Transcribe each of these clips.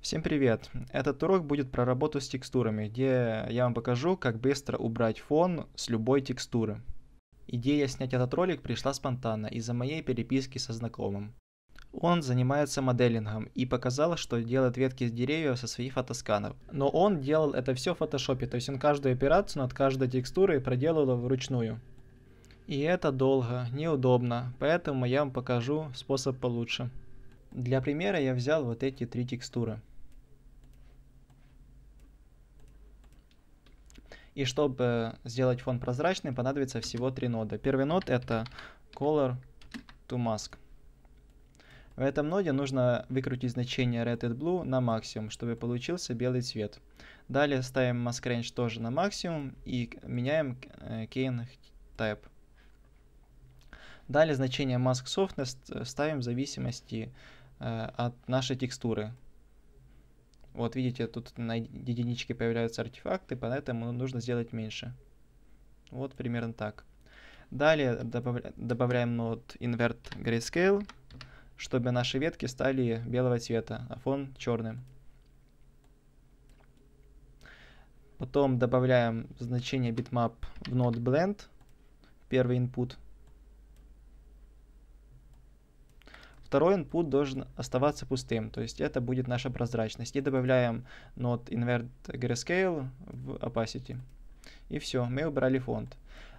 Всем привет! Этот урок будет про работу с текстурами, где я вам покажу, как быстро убрать фон с любой текстуры. Идея снять этот ролик пришла спонтанно из-за моей переписки со знакомым. Он занимается моделингом и показал, что делает ветки с деревьев со своих фотосканов. Но он делал это все в фотошопе, то есть он каждую операцию над каждой текстурой проделывал вручную. И это долго, неудобно, поэтому я вам покажу способ получше. Для примера я взял вот эти три текстуры. И чтобы э, сделать фон прозрачным, понадобится всего три нода. Первый нод это color to mask. В этом ноде нужно выкрутить значение red и blue на максимум, чтобы получился белый цвет. Далее ставим mask range тоже на максимум и меняем э, keying type. Далее значение mask softness ставим в зависимости от Э, от нашей текстуры. Вот видите, тут на единичке появляются артефакты, поэтому нужно сделать меньше. Вот примерно так. Далее добавля добавляем нод invert grayscale, чтобы наши ветки стали белого цвета, а фон черным. Потом добавляем значение bitmap в нод blend, первый input. Второй input должен оставаться пустым, то есть это будет наша прозрачность. И добавляем not invert grayscale в opacity. И все, мы убрали фонд.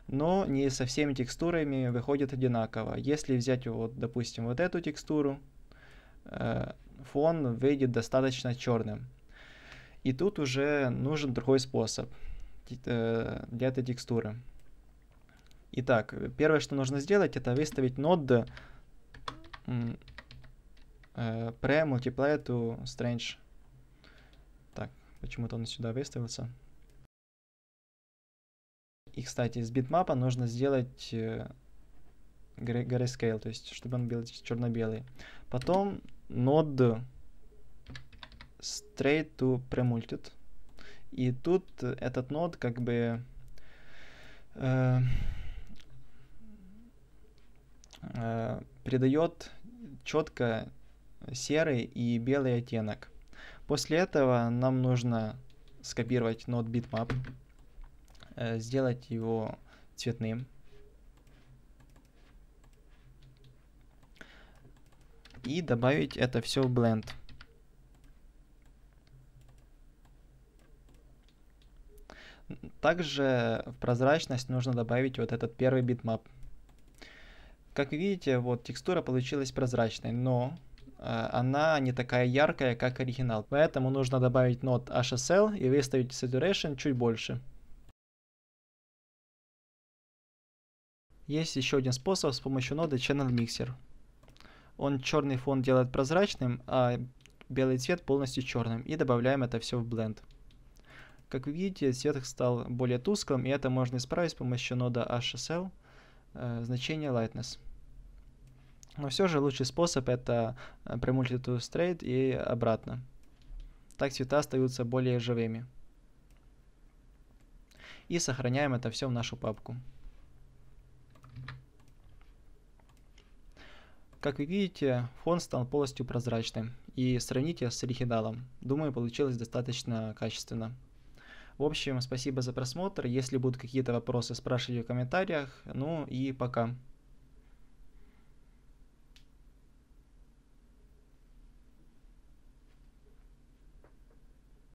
Но не со всеми текстурами выходит одинаково. Если взять, вот, допустим, вот эту текстуру, э, фон выйдет достаточно черным. И тут уже нужен другой способ э, для этой текстуры. Итак, первое, что нужно сделать, это выставить нод Pre, multiply to strange. Так, почему-то он сюда выставился. И, кстати, из битмапа нужно сделать grayscale, э, то есть, чтобы он был черно-белый. Потом node straight to premulted. И тут этот нод как бы э, э, передает четко серый и белый оттенок. После этого нам нужно скопировать нод bitmap, э, сделать его цветным. И добавить это все в Blend. Также в прозрачность нужно добавить вот этот первый битмап. Как видите, вот текстура получилась прозрачной, но э, она не такая яркая, как оригинал. Поэтому нужно добавить нот HSL и выставить saturation чуть больше. Есть еще один способ с помощью ноды Channel Mixer. Он черный фон делает прозрачным, а белый цвет полностью черным. И добавляем это все в blend. Как вы видите, цвет стал более тусклым, и это можно исправить с помощью нода HSL э, значение lightness. Но все же лучший способ это примульти to straight и обратно. Так цвета остаются более живыми. И сохраняем это все в нашу папку. Как вы видите, фон стал полностью прозрачным. И сравните с оригиналом. Думаю, получилось достаточно качественно. В общем, спасибо за просмотр. Если будут какие-то вопросы, спрашивайте в комментариях. Ну и пока.